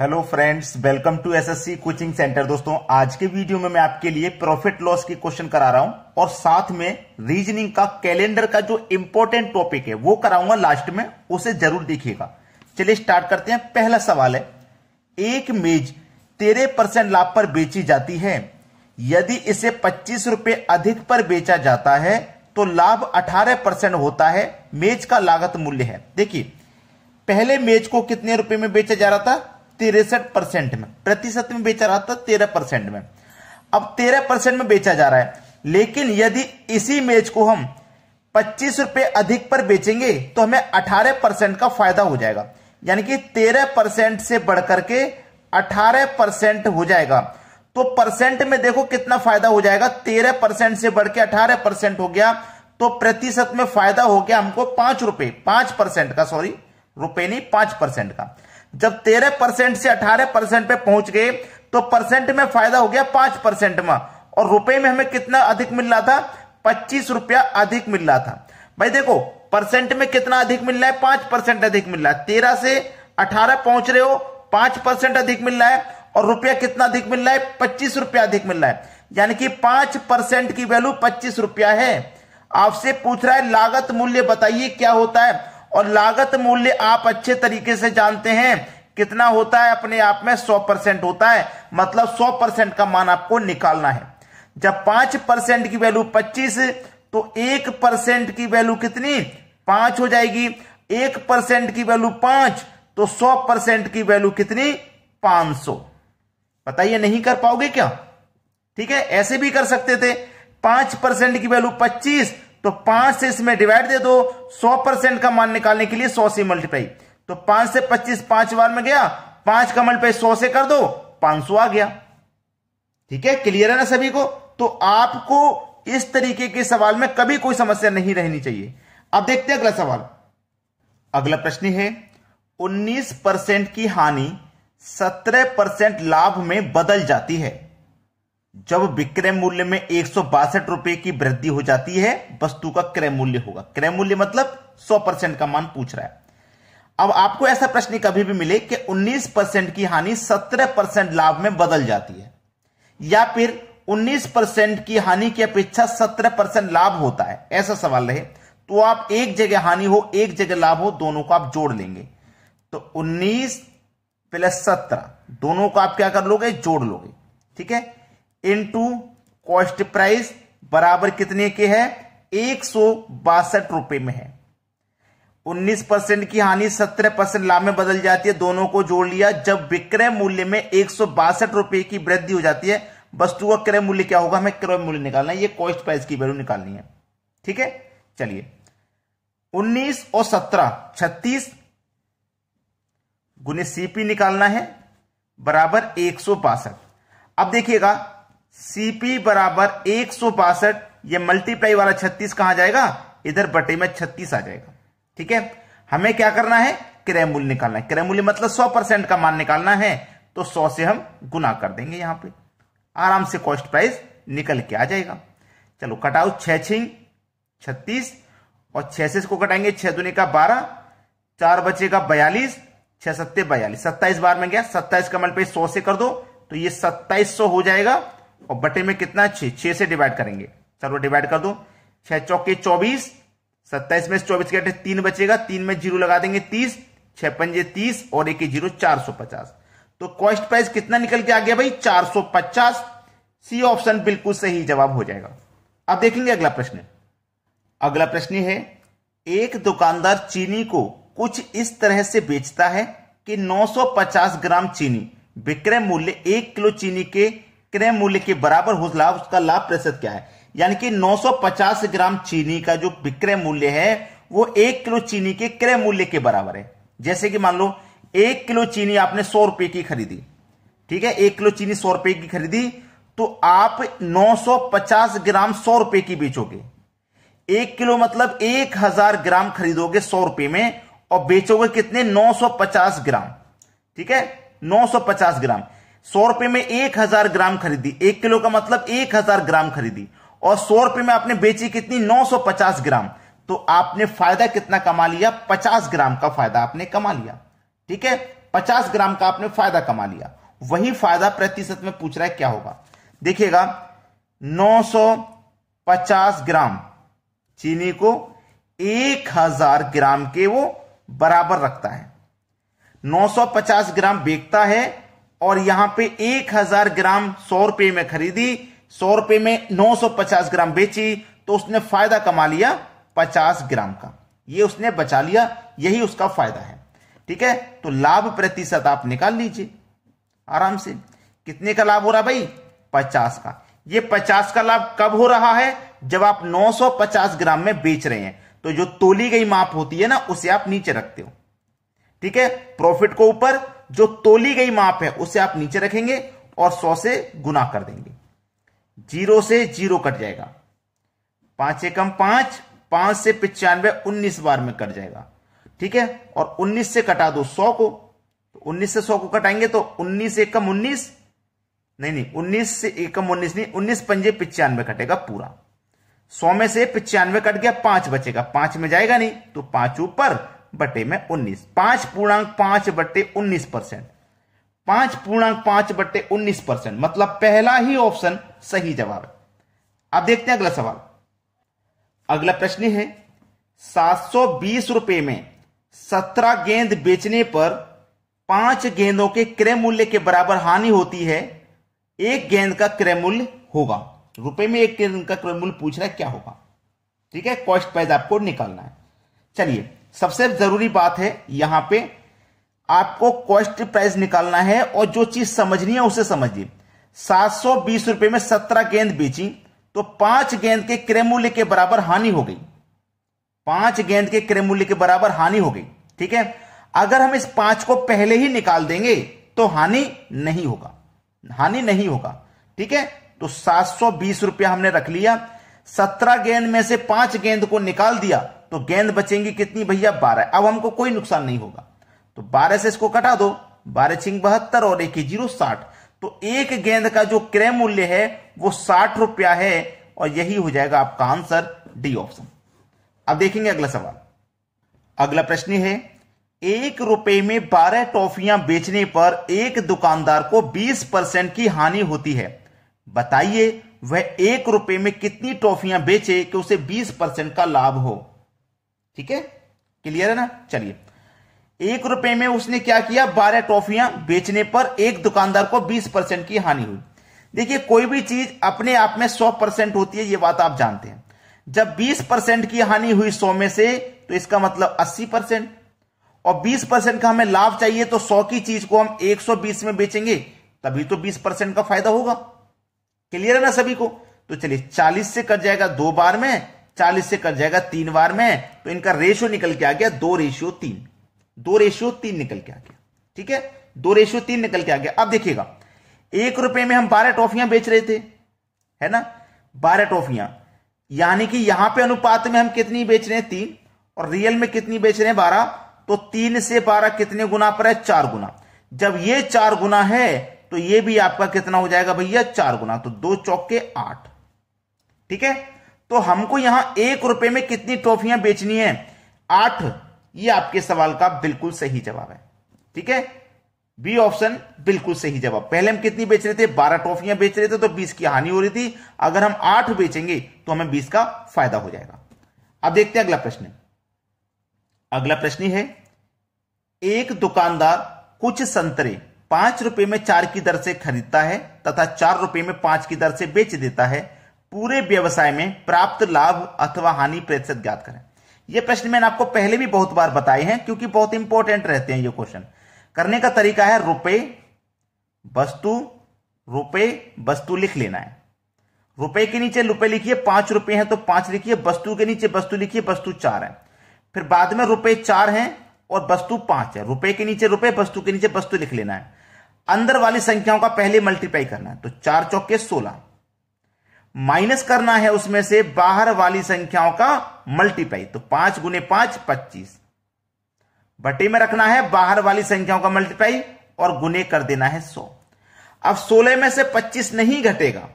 hello friends welcome to SSC coaching centre दोस्तों आज के वीडियो में मैं आपके लिए प्रॉफिट लॉस की क्वेश्चन करा रहा हूं और साथ में रीजनिंग का कैलेंडर का जो इंपॉर्टेंट टॉपिक है वो कराऊंगा लास्ट में उसे जरूर देखिएगा चलिए स्टार्ट करते हैं पहला सवाल है एक मेज तेरह परसेंट लाभ पर बेची जाती है यदि इसे पच्चीस अधिक पर बेचा जाता है तो लाभ अठारह परसेंट होता है मेज का लागत मूल्य है देखिए पहले मेज को कितने रुपए में बेचा जा रहा था तिरसठ परसेंट में प्रतिशत में बेचा रहा था तेरह परसेंट में अब तेरह परसेंट में बेचा जा रहा है लेकिन यदि इसी मेज को हम पच्चीस रुपए अधिक पर बेचेंगे तो हमें अठारह परसेंट का फायदा हो जाएगा यानी कि तेरह परसेंट से बढ़कर के अठारह परसेंट हो जाएगा तो परसेंट में देखो कितना फायदा हो जाएगा तेरह परसेंट से बढ़ के अठारह परसेंट हो गया तो प्रतिशत में फायदा हो गया हमको पांच रुपए पांच परसेंट का सॉरी रुपए नहीं पांच परसेंट का जब तेरह परसेंट से अठारह परसेंट पे पहुंच गए तो परसेंट में फायदा हो गया पांच परसेंट में और रुपए में हमें कितना अधिक मिल रहा था पच्चीस रुपया अधिक मिल रहा था भाई देखो परसेंट में कितना अधिक मिल रहा है पांच परसेंट अधिक मिल रहा है तेरह से अठारह पहुंच रहे हो पांच परसेंट अधिक मिल रहा है और रुपया कितना अधिक मिल रहा है पच्चीस रुपया अधिक मिल रहा है यानी कि पांच परसेंट की वैल्यू पच्चीस रुपया है आपसे पूछ रहा है लागत मूल्य बताइए क्या होता है और लागत मूल्य आप अच्छे तरीके से जानते हैं कितना होता है अपने आप में 100 परसेंट होता है मतलब 100 परसेंट का मान आपको निकालना है जब 5 परसेंट की वैल्यू 25 तो 1 परसेंट की वैल्यू कितनी पांच हो जाएगी एक परसेंट की वैल्यू पांच तो सौ परसेंट की वैल्यू कितनी पांच सौ बताइए नहीं कर पाओगे क्या ठीक है ऐसे भी कर सकते थे पांच परसेंट की वैल्यू पच्चीस तो पांच से इसमें डिवाइड दे दो सौ परसेंट का मान निकालने के लिए सौ से मल्टीप्लाई तो पांच से पच्चीस पांच बार में गया पांच का मल्टीप्लाई सौ से कर दो पांच सौ आ गया ठीक है क्लियर है ना सभी को तो आपको इस तरीके के सवाल में कभी कोई समस्या नहीं रहनी चाहिए अब देखते हैं अगला सवाल अगला प्रश्न है 19 परसेंट की हानि 17 परसेंट लाभ में बदल जाती है जब विक्रय मूल्य में एक सौ रुपए की वृद्धि हो जाती है वस्तु का क्रय मूल्य होगा क्रय मूल्य मतलब 100 परसेंट का मान पूछ रहा है अब आपको ऐसा प्रश्न कभी भी मिले कि 19 परसेंट की हानि 17 परसेंट लाभ में बदल जाती है या फिर 19 परसेंट की हानि की अपेक्षा 17 परसेंट लाभ होता है ऐसा सवाल रहे तो आप एक जगह हानि हो एक जगह लाभ हो दोनों को आप जोड़ लेंगे तो उन्नीस प्लस सत्रह दोनों को आप क्या कर लोगे जोड़ लोगे ठीक है इंटू कॉस्ट प्राइस बराबर कितने के है एक सौ बासठ रुपए में है उन्नीस परसेंट की हानि सत्रह परसेंट लाभ में बदल जाती है दोनों को जोड़ लिया जब विक्रय मूल्य में एक सौ बासठ रुपए की वृद्धि हो जाती है वस्तु का क्रय मूल्य क्या होगा हमें क्रय मूल्य निकालना है ये कॉस्ट प्राइस की वैल्यू निकालनी है ठीक है चलिए उन्नीस और सत्रह छत्तीस गुने सीपी निकालना है बराबर एक सौ बासठ अब देखिएगा सीपी बराबर एक सौ बासठ ये मल्टीप्लाई वाला छत्तीस कहां जाएगा इधर बटे में छत्तीस आ जाएगा ठीक है हमें क्या करना है क्रय मूल्य निकालना है क्रय मूल्य मतलब सौ परसेंट का मान निकालना है तो सौ से हम गुना कर देंगे यहां पे आराम से कॉस्ट प्राइस निकल के आ जाएगा चलो कटाओ छह छिंग छत्तीस और छह से इसको कटाएंगे छह दुने का बारह चार बचेगा बयालीस छह सत्ते बयालीस सत्ताईस बार में गया सत्ताईस का मल्टीप्लाई सौ से कर दो तो ये सत्ताईस सौ हो जाएगा और बटे में कितना छह छह से डिवाइड करेंगे चलो डिवाइड कर दो छह चौके चौबीस सत्ताईस में चौबीस के तीन बचेगा तीन में जीरो लगा देंगे तीस छह पंजे तीस और एक जीरो चार सौ पचास तो कॉस्ट प्राइस कितना निकल के आ गया भाई चार सौ पचास सी ऑप्शन बिल्कुल सही जवाब हो जाएगा अब देखेंगे अगला प्रश्न अगला प्रश्न है एक दुकानदार चीनी को कुछ इस तरह से बेचता है कि 950 ग्राम चीनी विक्रय मूल्य एक किलो चीनी के क्रय मूल्य के बराबर हो लाभ उसका लाभ प्रतिशत क्या है यानी कि 950 ग्राम चीनी का जो विक्रय मूल्य है वो एक किलो चीनी के क्रय मूल्य के बराबर है जैसे कि मान लो एक किलो चीनी आपने सौ रुपए की खरीदी ठीक है एक किलो चीनी सौ रुपए की खरीदी तो आप 950 ग्राम सौ रुपए की बेचोगे एक किलो मतलब एक हजार ग्राम खरीदोगे सौ रुपए में और बेचोगे कितने 950 ग्राम ठीक है 950 ग्राम सौ रुपए में एक हजार ग्राम खरीदी एक किलो का मतलब एक हजार ग्राम खरीदी और सौ रुपए में आपने बेची कितनी नौ सौ पचास ग्राम तो आपने फायदा कितना कमा लिया पचास ग्राम का फायदा आपने कमा लिया ठीक है पचास ग्राम का आपने फायदा कमा लिया वही फायदा प्रतिशत में पूछ रहा है क्या होगा देखिएगा पचास ग्राम चीनी को एक हजार ग्राम के वो बराबर रखता है 950 ग्राम बेचता है और यहां पे 1000 ग्राम सौ रुपए में खरीदी सौ रुपए में 950 ग्राम बेची तो उसने फायदा कमा लिया 50 ग्राम का ये उसने बचा लिया यही उसका फायदा है ठीक है तो लाभ प्रतिशत आप निकाल लीजिए आराम से कितने का लाभ हो रहा भाई 50 का ये 50 का लाभ कब हो रहा है जब आप 950 ग्राम में बेच रहे हैं तो जो तोली गई माप होती है ना उसे आप नीचे रखते हो ठीक है प्रॉफिट को ऊपर जो तोली गई माप है उसे आप नीचे रखेंगे और सौ से गुना कर देंगे जीरो से जीरो कट जाएगा पांच एकम पांच पांच से पिचानवे उन्नीस बार में कट जाएगा ठीक है और उन्नीस से कटा दो सौ को तो उन्नीस से सौ को कटाएंगे तो उन्नीस एकम उन्नीस नहीं नहीं उन्नीस से एकम उन्नीस नहीं उन्नीस पंजे पिचानवे कटेगा पूरा सौ में से पिचानवे कट गया पांच बचेगा पांच में जाएगा नहीं तो पांच ऊपर बटे में उन्नीस पांच पूर्णांक पांच बटे उन्नीस परसेंट पांच पूर्णांक पांच बटे उन्नीस परसेंट मतलब पहला ही ऑप्शन सही जवाब है अब देखते हैं अगला सवाल अगला प्रश्न है सात सौ बीस रुपए में सत्रह गेंद बेचने पर पांच गेंदों के क्रय मूल्य के बराबर हानि होती है एक गेंद का क्रय मूल्य होगा रुपए में एक गेंद का क्रय मूल्य पूछ रहा है क्या होगा ठीक है कॉस्ट प्राइस आपको निकालना है चलिए सबसे जरूरी बात है यहां पे आपको कॉस्ट प्राइस निकालना है और जो चीज समझनी है उसे समझिए सात सौ बीस में सत्रह गेंद बेची तो पांच गेंद के क्रय मूल्य के बराबर हानि हो गई पांच गेंद के क्रय मूल्य के बराबर हानि हो गई ठीक है अगर हम इस पांच को पहले ही निकाल देंगे तो हानि नहीं होगा हानि नहीं होगा ठीक है तो सात सौ बीस रुपया हमने रख लिया सत्रह गेंद में से पांच गेंद को निकाल दिया तो गेंद बचेंगी कितनी भैया बारह अब हमको कोई नुकसान नहीं होगा तो बारह से इसको कटा दो बारह छिंग बहत्तर और एक जीरो साठ तो एक गेंद का जो क्रय मूल्य है वो साठ रुपया है और यही हो जाएगा आपका आंसर डी ऑप्शन अब देखेंगे अगला सवाल अगला प्रश्न है एक रुपए में बारह टॉफियां बेचने पर एक दुकानदार को बीस परसेंट की हानि होती है बताइए वह एक रुपए में कितनी टॉफियां बेचे कि उसे बीस परसेंट का लाभ हो ठीक है क्लियर है ना चलिए एक रुपए में उसने क्या किया बारह टॉफियां बेचने पर एक दुकानदार को बीस परसेंट की हानि हुई देखिए कोई भी चीज अपने आप में सौ परसेंट होती है ये बात आप जानते हैं जब बीस परसेंट की हानि हुई सौ में से तो इसका मतलब अस्सी परसेंट और बीस परसेंट का हमें लाभ चाहिए तो सौ की चीज को हम एक सौ बीस में बेचेंगे तभी तो बीस परसेंट का फायदा होगा क्लियर है ना सभी को तो चलिए चालीस से कट जाएगा दो बार में चालीस से कट जाएगा तीन बार में तो इनका रेशियो निकल के आ गया दो रेशियो तीन दो रेशियो तीन निकल के आ गया ठीक है दो रेशियो तीन निकल के आ गया अब देखिएगा एक रुपए में हम बारह टॉफियां बेच रहे थे है ना बारह टॉफियां यानी कि यहां पे अनुपात में हम कितनी बेच रहे हैं तीन और रियल में कितनी बेच रहे हैं बारह तो तीन से बारह कितने गुना पर है चार गुना जब ये चार गुना है तो ये भी आपका कितना हो जाएगा भैया चार गुना तो दो चौके आठ ठीक है तो हमको यहां एक रुपए में कितनी ट्रॉफियां बेचनी है आठ ये आपके सवाल का बिल्कुल सही जवाब है ठीक है बी ऑप्शन बिल्कुल सही जवाब पहले हम कितनी बेच रहे थे बारह ट्रॉफियां बेच रहे थे तो बीस की हानि हो रही थी अगर हम आठ बेचेंगे तो हमें बीस का फायदा हो जाएगा अब देखते हैं अगला प्रश्न अगला प्रश्न है एक दुकानदार कुछ संतरे पांच रुपए में चार की दर से खरीदता है तथा चार रुपए में पांच की दर से बेच देता है पूरे व्यवसाय में प्राप्त लाभ अथवा हानि प्रतिशत ज्ञात करें यह प्रश्न मैंने आपको पहले भी बहुत बार बताए हैं क्योंकि बहुत इंपॉर्टेंट रहते हैं ये क्वेश्चन करने का तरीका है रुपए वस्तु रुपए वस्तु लिख लेना है रुपए के नीचे रुपए लिखिए पांच रुपए हैं तो पांच लिखिए वस्तु के नीचे वस्तु लिखिए वस्तु चार है फिर बाद में रुपए चार हैं और वस्तु पांच है रुपए के नीचे रुपए वस्तु के नीचे वस्तु लिख लेना है अंदर वाली संख्याओं का पहले मल्टीप्लाई करना है तो चार चौके सोलह माइनस करना है उसमें से बाहर वाली संख्याओं का मल्टीप्लाई तो पांच गुने पांच पच्चीस बटे में रखना है बाहर वाली संख्याओं का मल्टीप्लाई और गुने कर देना है सौ अब सोलह में से पच्चीस नहीं घटेगा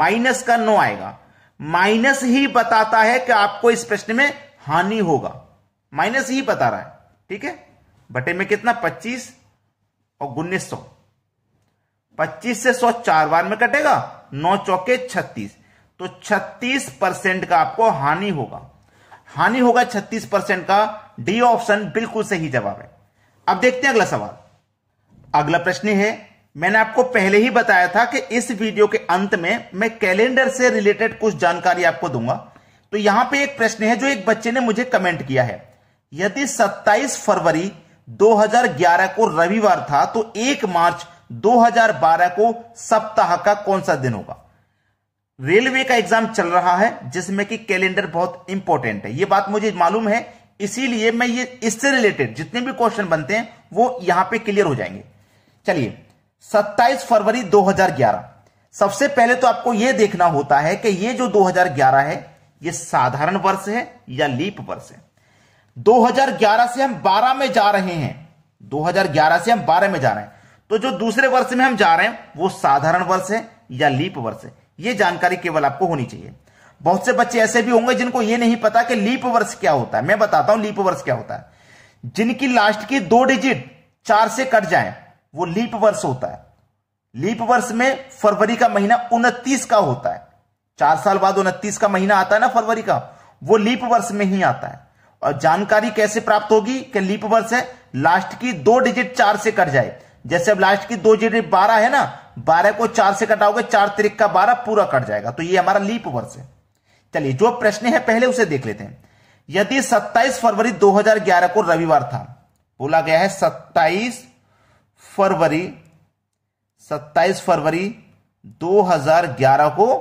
माइनस का नो आएगा माइनस ही बताता है कि आपको इस प्रश्न में हानि होगा माइनस ही बता रहा है ठीक है बटे में कितना पच्चीस और गुन्नीस सौ पच्चीस से सौ चार बार में कटेगा नौ चौके छत्तीस तो छत्तीस परसेंट का आपको हानि होगा हानि होगा छत्तीस परसेंट का डी ऑप्शन बिल्कुल सही जवाब है अब देखते हैं अगला सवाल अगला प्रश्न है मैंने आपको पहले ही बताया था कि इस वीडियो के अंत में मैं कैलेंडर से रिलेटेड कुछ जानकारी आपको दूंगा तो यहां पे एक प्रश्न है जो एक बच्चे ने मुझे कमेंट किया है यदि 27 फरवरी 2011 को रविवार था तो 1 मार्च 2012 को सप्ताह का कौन सा दिन होगा रेलवे का एग्जाम चल रहा है जिसमें कि कैलेंडर बहुत इंपॉर्टेंट है यह बात मुझे मालूम है इसीलिए मैं ये इससे रिलेटेड जितने भी क्वेश्चन बनते हैं वो यहां पे क्लियर हो जाएंगे चलिए 27 फरवरी 2011 सबसे पहले तो आपको यह देखना होता है कि ये जो 2011 है ये साधारण वर्ष है या लीप वर्ष है 2011 से हम 12 में जा रहे हैं 2011 से हम 12 में जा रहे हैं तो जो दूसरे वर्ष में हम जा रहे हैं वो साधारण वर्ष है या लीप वर्ष है ये जानकारी केवल आपको होनी चाहिए बहुत से बच्चे ऐसे भी होंगे जिनको ये नहीं पता कि लीप वर्ष क्या होता है मैं बताता हूं लीप वर्ष क्या होता है जिनकी लास्ट की दो डिजिट चार से कट जाए वो लीप वर्ष होता है लीप वर्ष में फरवरी का महीना उनतीस का होता है चार साल बाद उनतीस का महीना आता है ना फरवरी का वो लीप वर्ष में ही आता है और जानकारी कैसे प्राप्त होगी कि लीप वर्ष है लास्ट की दो डिजिट चार से कट जाए जैसे अब लास्ट की दो जीडी बारह है ना बारह को चार से कटाओगे चार त्रिक का बारह पूरा कट जाएगा तो ये हमारा लीप वर्ष है चलिए जो प्रश्न है पहले उसे देख लेते हैं यदि 27 फरवरी 2011 को रविवार था बोला गया है 27 फरवरी 27 फरवरी 2011 को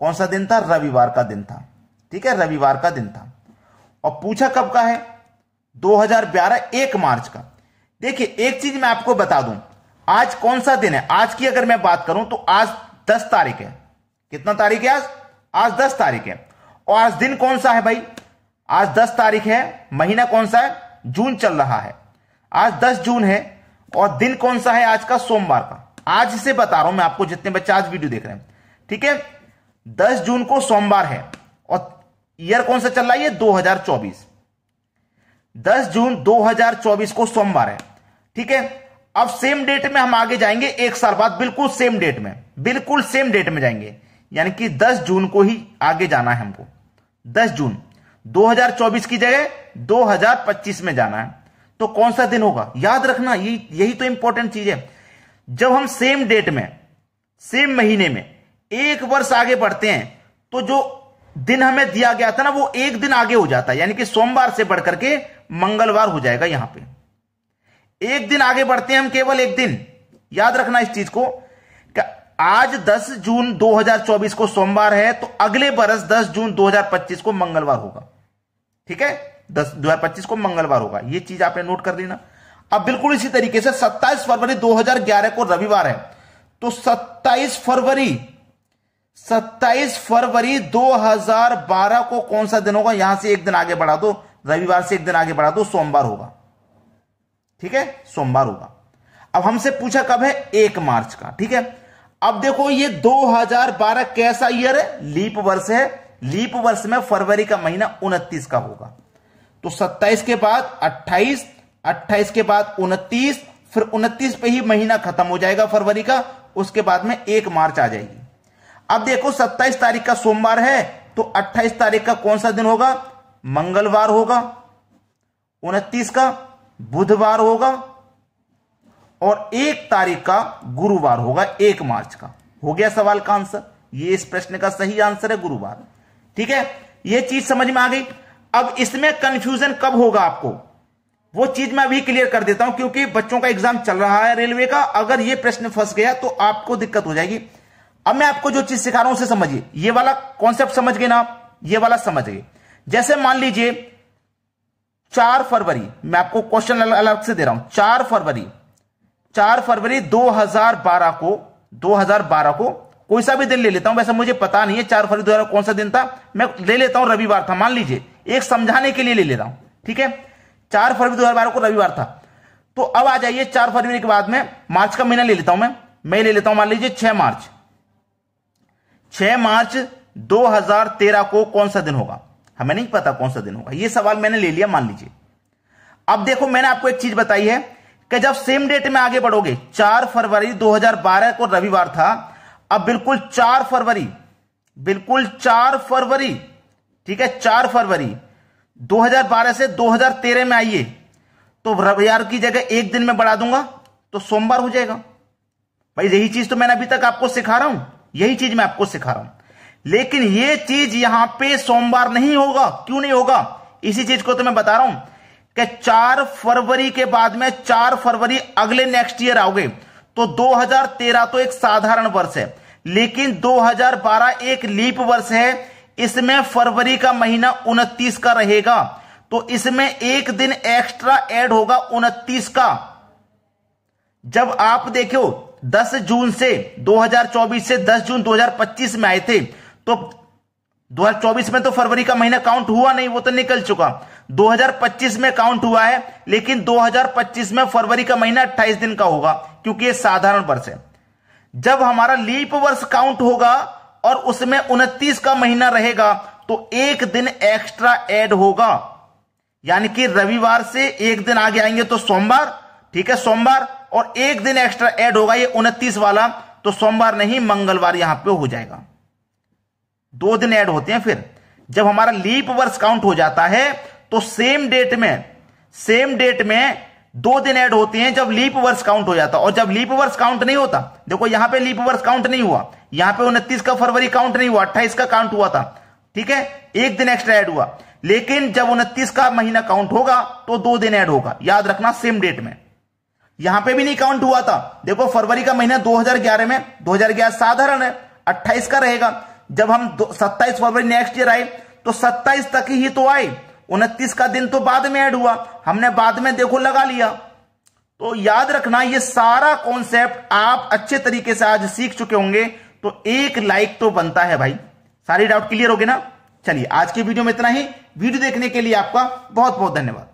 कौन सा दिन था रविवार का दिन था ठीक है रविवार का दिन था और पूछा कब का है 2011 एक मार्च का देखिए एक चीज मैं आपको बता दूं आज कौन सा दिन है आज की अगर मैं बात करूं तो आज दस तारीख है कितना तारीख है आज आज दस तारीख है और आज दिन कौन सा है भाई आज दस तारीख है महीना कौन सा है जून चल रहा है आज दस जून है और दिन कौन सा है आज का सोमवार का आज से बता रहा हूं मैं आपको जितने बच्चे आज वीडियो देख रहे हैं ठीक है दस जून को सोमवार है और ईयर कौन सा चल रहा है दो हजार चौबीस दस जून दो हजार चौबीस को सोमवार है ठीक है अब सेम डेट में हम आगे जाएंगे एक साल बाद बिल्कुल सेम डेट में बिल्कुल सेम डेट में जाएंगे यानी कि 10 जून को ही आगे जाना है हमको 10 जून 2024 की जगह 2025 में जाना है तो कौन सा दिन होगा याद रखना ये यही तो इंपॉर्टेंट चीज है जब हम सेम डेट में सेम महीने में एक वर्ष आगे बढ़ते हैं तो जो दिन हमें दिया गया था ना वो एक दिन आगे हो जाता है यानी कि सोमवार से बढ़कर के मंगलवार हो जाएगा यहां पर एक दिन आगे बढ़ते हैं हम केवल एक दिन याद रखना इस चीज को आज 10 जून 2024 को सोमवार है तो अगले बरस 10 जून 2025 को मंगलवार होगा ठीक है 10 2025 को मंगलवार होगा यह चीज आपने नोट कर लेना अब बिल्कुल इसी तरीके से 27 फरवरी 2011 को रविवार है तो 27 फरवरी 27 फरवरी 2012 को कौन सा दिन होगा यहां से एक दिन आगे बढ़ा दो रविवार से एक दिन आगे बढ़ा दो सोमवार होगा ठीक है सोमवार होगा अब हमसे पूछा कब है एक मार्च का ठीक है अब देखो ये 2012 कैसा ईयर है लीप वर्ष है लीप वर्ष में फरवरी का महीना उनतीस का होगा तो 27 के बाद 28 28 के बाद उनतीस फिर उनतीस पे ही महीना खत्म हो जाएगा फरवरी का उसके बाद में एक मार्च आ जाएगी अब देखो 27 तारीख का सोमवार है तो 28 तारीख का कौन सा दिन होगा मंगलवार होगा उनतीस का बुधवार होगा और एक तारीख का गुरुवार होगा एक मार्च का हो गया सवाल का आंसर ये इस प्रश्न का सही आंसर है गुरुवार ठीक है ये चीज समझ में आ गई अब इसमें कंफ्यूजन कब होगा आपको वो चीज मैं अभी क्लियर कर देता हूं क्योंकि बच्चों का एग्जाम चल रहा है रेलवे का अगर ये प्रश्न फंस गया तो आपको दिक्कत हो जाएगी अब मैं आपको जो चीज सिखा रहा हूं उसे समझिए ये वाला कॉन्सेप्ट समझ गए ना आप ये वाला समझ गए जैसे मान लीजिए चार फरवरी मैं आपको क्वेश्चन अलग से दे रहा हूं चार फरवरी चार फरवरी 2012 को 2012 को कोई सा भी दिन ले लेता हूं वैसे मुझे पता नहीं है चार फरवरी दो कौन सा दिन था मैं ले लेता हूं रविवार था मान लीजिए एक समझाने के लिए ले लेता हूं ठीक है चार फरवरी दो को रविवार था तो अब आ जाइए चार फरवरी के बाद में मार्च का महीना ले लेता हूं मैं मैं ले लेता हूं मान लीजिए छह मार्च छह मार्च 2013 को कौन सा दिन होगा हमें हाँ, नहीं पता कौन सा दिन होगा ये सवाल मैंने ले लिया मान लीजिए अब देखो मैंने आपको एक चीज बताई है कि जब सेम डेट में आगे बढ़ोगे चार फरवरी 2012 को रविवार था अब बिल्कुल चार फरवरी बिल्कुल चार फरवरी ठीक है चार फरवरी 2012 से 2013 में आइए तो रविवार की जगह एक दिन में बढ़ा दूंगा तो सोमवार हो जाएगा भाई यही चीज तो मैंने अभी तक आपको सिखा रहा हूं यही चीज मैं आपको सिखा रहा हूं लेकिन ये चीज यहां पे सोमवार नहीं होगा क्यों नहीं होगा इसी चीज को तो मैं बता रहा हूं कि चार फरवरी के बाद में चार फरवरी अगले नेक्स्ट ईयर आओगे तो 2013 तो एक साधारण वर्ष है लेकिन 2012 एक लीप वर्ष है इसमें फरवरी का महीना 29 का रहेगा तो इसमें एक दिन एक्स्ट्रा ऐड होगा 29 का जब आप देखो 10 जून से 2024 से 10 जून 2025 में आए थे तो 2024 में तो फरवरी का महीना काउंट हुआ नहीं वो तो निकल चुका 2025 में काउंट हुआ है लेकिन 2025 में फरवरी का महीना 28 दिन का होगा क्योंकि ये साधारण वर्ष है जब हमारा लीप वर्ष काउंट होगा और उसमें उनतीस का महीना रहेगा तो एक दिन एक्स्ट्रा एड होगा यानी कि रविवार से एक दिन आगे आएंगे तो सोमवार ठीक है सोमवार और एक दिन एक्स्ट्रा ऐड होगा ये उनतीस वाला तो सोमवार नहीं मंगलवार यहां पे हो जाएगा दो दिन ऐड होते हैं फिर जब हमारा लीप वर्ष काउंट हो जाता है तो सेम डेट में सेम डेट में दो दिन ऐड होते हैं जब लीप वर्ष काउंट हो जाता और जब लीप वर्ष काउंट नहीं होता देखो यहां पे लीप वर्ष काउंट नहीं हुआ यहां पे उनतीस का फरवरी काउंट नहीं हुआ अट्ठाईस का काउंट हुआ था ठीक है एक दिन एक्स्ट्रा ऐड हुआ लेकिन जब उनतीस का महीना काउंट होगा तो दो दिन ऐड होगा याद रखना सेम डेट में यहां पे भी नहीं काउंट हुआ था देखो फरवरी का महीना 2011 में 2011 साधारण है 28 का रहेगा जब हम सत्ताईस फरवरी नेक्स्ट ईयर आए तो सत्ताईस तक ही तो आए उनतीस का दिन तो बाद में ऐड हुआ हमने बाद में देखो लगा लिया तो याद रखना ये सारा कॉन्सेप्ट आप अच्छे तरीके से आज सीख चुके होंगे तो एक लाइक तो बनता है भाई सारी डाउट क्लियर हो गए ना चलिए आज की वीडियो में इतना ही वीडियो देखने के लिए आपका बहुत बहुत धन्यवाद